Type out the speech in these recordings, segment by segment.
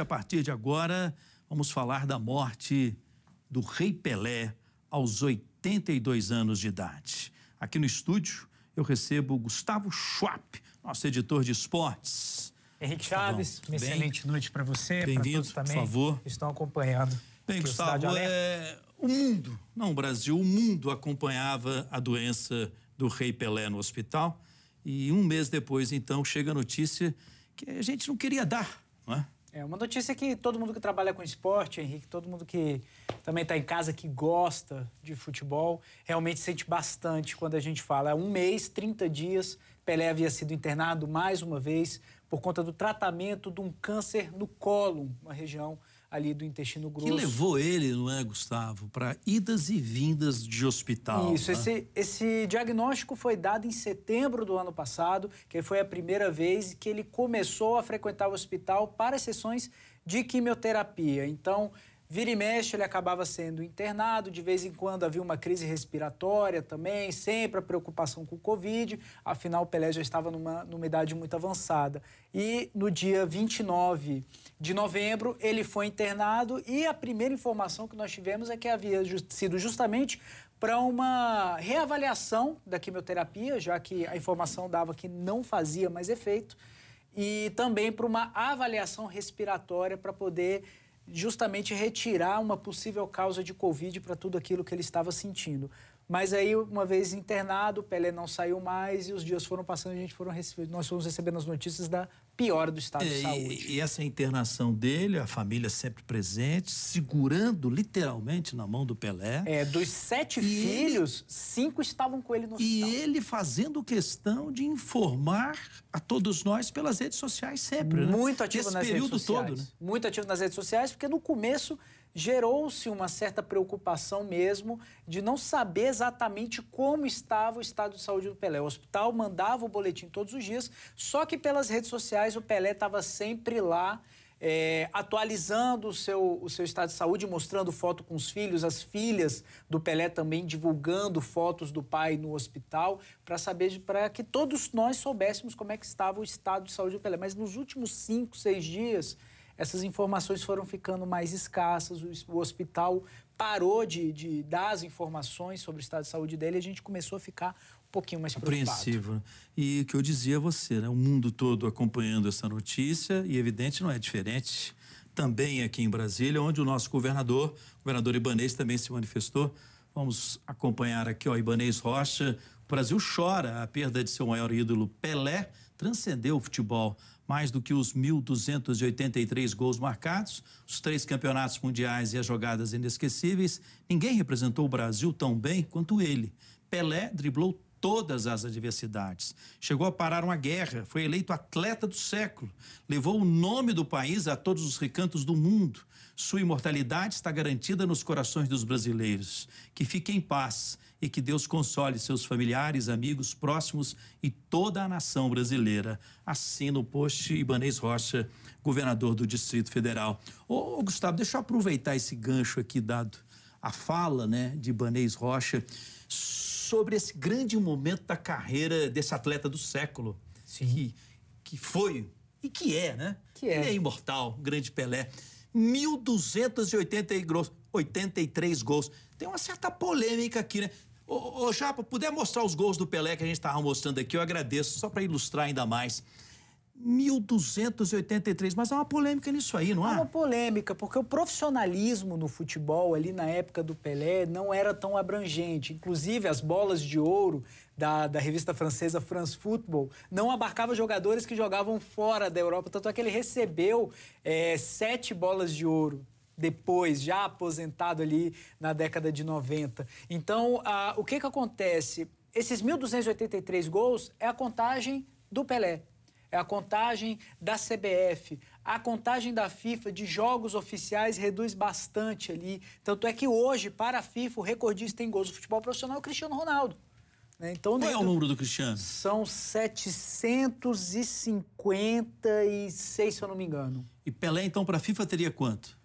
A partir de agora, vamos falar da morte do Rei Pelé aos 82 anos de idade. Aqui no estúdio, eu recebo Gustavo Schwab, nosso editor de esportes. Henrique Chaves, uma excelente noite para você, para todos também por favor. que estão acompanhando. Bem, Gustavo, é, o mundo, não o Brasil, o mundo acompanhava a doença do Rei Pelé no hospital e um mês depois, então, chega a notícia que a gente não queria dar, não é? É uma notícia que todo mundo que trabalha com esporte, Henrique, todo mundo que também está em casa, que gosta de futebol, realmente sente bastante quando a gente fala. É um mês, 30 dias, Pelé havia sido internado mais uma vez por conta do tratamento de um câncer no colo, uma região ali do intestino grosso. Que levou ele, não é, Gustavo, para idas e vindas de hospital. Isso, né? esse, esse diagnóstico foi dado em setembro do ano passado, que foi a primeira vez que ele começou a frequentar o hospital para sessões de quimioterapia. Então, Vira e mexe, ele acabava sendo internado, de vez em quando havia uma crise respiratória também, sempre a preocupação com o Covid, afinal o Pelé já estava numa, numa idade muito avançada. E no dia 29 de novembro, ele foi internado e a primeira informação que nós tivemos é que havia sido justamente para uma reavaliação da quimioterapia, já que a informação dava que não fazia mais efeito, e também para uma avaliação respiratória para poder justamente retirar uma possível causa de Covid para tudo aquilo que ele estava sentindo. Mas aí, uma vez internado, o Pelé não saiu mais e os dias foram passando e a gente foram nós fomos recebendo as notícias da pior do estado é, de saúde. E, e, essa internação dele, a família sempre presente, segurando literalmente na mão do Pelé. É, dos sete e filhos, ele, cinco estavam com ele no hospital. E ele fazendo questão de informar a todos nós pelas redes sociais sempre, né? Muito né? ativo Esse nas redes sociais. período todo, né? Muito ativo nas redes sociais, porque no começo gerou-se uma certa preocupação mesmo de não saber exatamente como estava o estado de saúde do Pelé. O hospital mandava o boletim todos os dias, só que pelas redes sociais o Pelé estava sempre lá. É, atualizando o seu, o seu estado de saúde, mostrando foto com os filhos, as filhas do Pelé também divulgando fotos do pai no hospital, para saber, para que todos nós soubéssemos como é que estava o estado de saúde do Pelé. Mas nos últimos cinco, seis dias, essas informações foram ficando mais escassas, o, o hospital parou de, de, dar as informações sobre o estado de saúde dele e a gente começou a ficar um pouquinho mais preocupado. Né? E o que eu dizia a você, né? o mundo todo acompanhando essa notícia e evidente não é diferente também aqui em Brasília, onde o nosso governador, o governador Ibanês também se manifestou. Vamos acompanhar aqui, ó, Ibanês Rocha, o Brasil chora a perda de seu maior ídolo, Pelé, transcendeu o futebol. Mais do que os 1.283 gols marcados, os três campeonatos mundiais e as jogadas inesquecíveis, ninguém representou o Brasil tão bem quanto ele. Pelé driblou todas as adversidades. Chegou a parar uma guerra, foi eleito atleta do século, levou o nome do país a todos os recantos do mundo. Sua imortalidade está garantida nos corações dos brasileiros. Que fique em paz e que Deus console seus familiares, amigos, próximos e toda a nação brasileira. Assina o post Ibanês Rocha, governador do Distrito Federal. Ô, ô Gustavo, deixa eu aproveitar esse gancho aqui dado a fala né, de Ibanês Rocha sobre esse grande momento da carreira desse atleta do século. Sim. Que, que foi e que é, né? Que é. Ele é imortal, grande Pelé. 1.283 gols. Tem uma certa polêmica aqui, né? Ô, ô Chapa, puder mostrar os gols do Pelé que a gente estava mostrando aqui, eu agradeço, só para ilustrar ainda mais. 1.283, mas há uma polêmica nisso aí, não há? Há uma polêmica, porque o profissionalismo no futebol ali na época do Pelé não era tão abrangente. Inclusive, as bolas de ouro da, da revista francesa France Football não abarcava jogadores que jogavam fora da Europa, tanto é que ele recebeu é, sete bolas de ouro depois, já aposentado ali na década de 90. Então, ah, o que, que acontece? Esses 1.283 gols é a contagem do Pelé, é a contagem da CBF. A contagem da FIFA de jogos oficiais reduz bastante ali. Tanto é que hoje, para a FIFA, o recordista em gols do futebol profissional é o Cristiano Ronaldo. Né? Então, Qual é o número do Cristiano? São 756, se eu não me engano. E Pelé, então, para a FIFA teria quanto?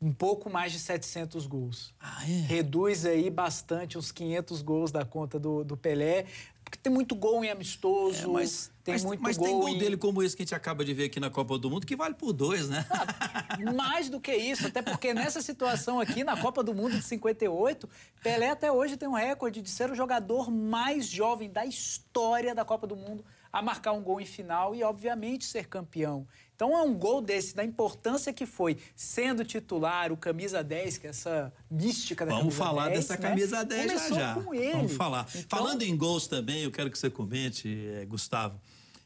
um pouco mais de 700 gols. Ah, é? Reduz aí bastante os 500 gols da conta do, do Pelé, porque tem muito gol em amistoso, é, mas, tem mas, muito mas gol. Mas tem gol em... dele como esse que a gente acaba de ver aqui na Copa do Mundo, que vale por dois, né? Ah, mais do que isso, até porque nessa situação aqui, na Copa do Mundo de 58, Pelé até hoje tem um recorde de ser o jogador mais jovem da história da Copa do Mundo a marcar um gol em final e, obviamente, ser campeão. Então é um gol desse, da importância que foi, sendo titular, o camisa 10, que é essa mística da Vamos falar 10, dessa né? camisa 10 Começou já já. Com ele. Vamos falar. Então... Falando em gols também, eu quero que você comente, eh, Gustavo.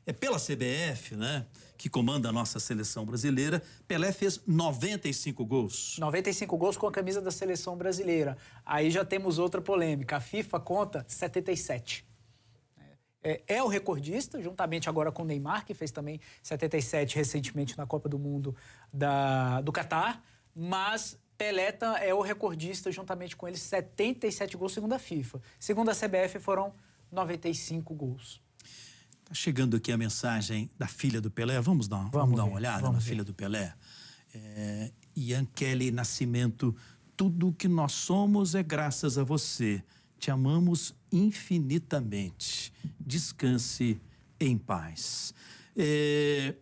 É pela CBF, né, que comanda a nossa seleção brasileira, Pelé fez 95 gols. 95 gols com a camisa da seleção brasileira. Aí já temos outra polêmica. A FIFA conta 77 é, é o recordista, juntamente agora com o Neymar, que fez também 77 recentemente na Copa do Mundo da, do Catar. Mas Pelé tá, é o recordista, juntamente com ele, 77 gols segundo a FIFA. Segundo a CBF, foram 95 gols. Está chegando aqui a mensagem da filha do Pelé. Vamos dar, vamos, vamos dar uma olhada vamos na ver. filha do Pelé. É, Ian Kelly Nascimento, tudo que nós somos é graças a você. Te amamos infinitamente. Descanse em paz. É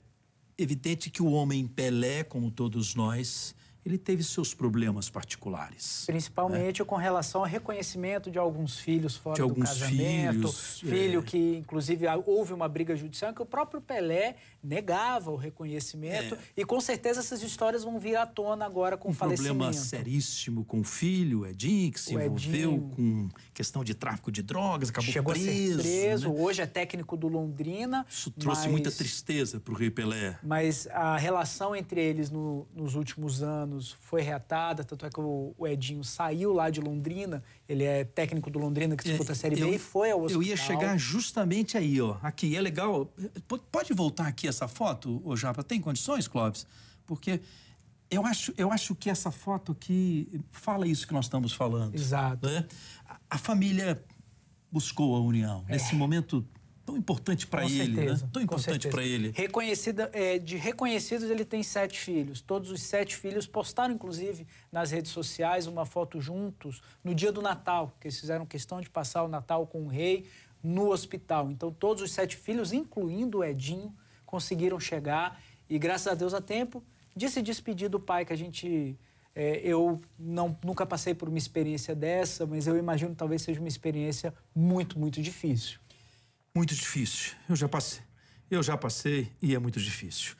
evidente que o homem Pelé, como todos nós, ele teve seus problemas particulares. Né? Principalmente né? com relação ao reconhecimento de alguns filhos fora de do casamento, filhos, é. filho é... que inclusive houve uma briga judicial que o próprio Pelé negava o reconhecimento é... e com certeza essas histórias vão vir à tona agora com um o falecimento. Um problema seríssimo com o filho, Edinho, que se o envolveu Edinho... com questão de tráfico de drogas, acabou Chegou preso. preso né? hoje é técnico do Londrina. Isso trouxe mas... muita tristeza para o Rei Pelé. Mas a relação entre eles no, nos últimos anos anos, foi reatada, tanto é que o, Edinho saiu lá de Londrina, ele é técnico do Londrina que disputa a é, Série B e foi ao hospital. Eu ia chegar justamente aí, ó. Aqui, é legal. Pode voltar aqui essa foto, ô Japa? Tem condições, Clóvis? Porque eu acho, eu acho que essa foto aqui fala isso que nós estamos falando. Exato. Né? A, a família buscou a união. É. Nesse momento tão importante para ele, né? certeza, né? Tão importante para ele. Reconhecida, é, de reconhecidos, ele tem sete filhos. Todos os sete filhos postaram, inclusive, nas redes sociais uma foto juntos no dia do Natal, que eles fizeram questão de passar o Natal com o rei no hospital. Então, todos os sete filhos, incluindo o Edinho, conseguiram chegar e, graças a Deus, a tempo de se despedir do pai que a gente é, eu não, nunca passei por uma experiência dessa, mas eu imagino que talvez seja uma experiência muito, muito difícil muito difíceis. Eu já passei. Eu já passei e é muito difícil.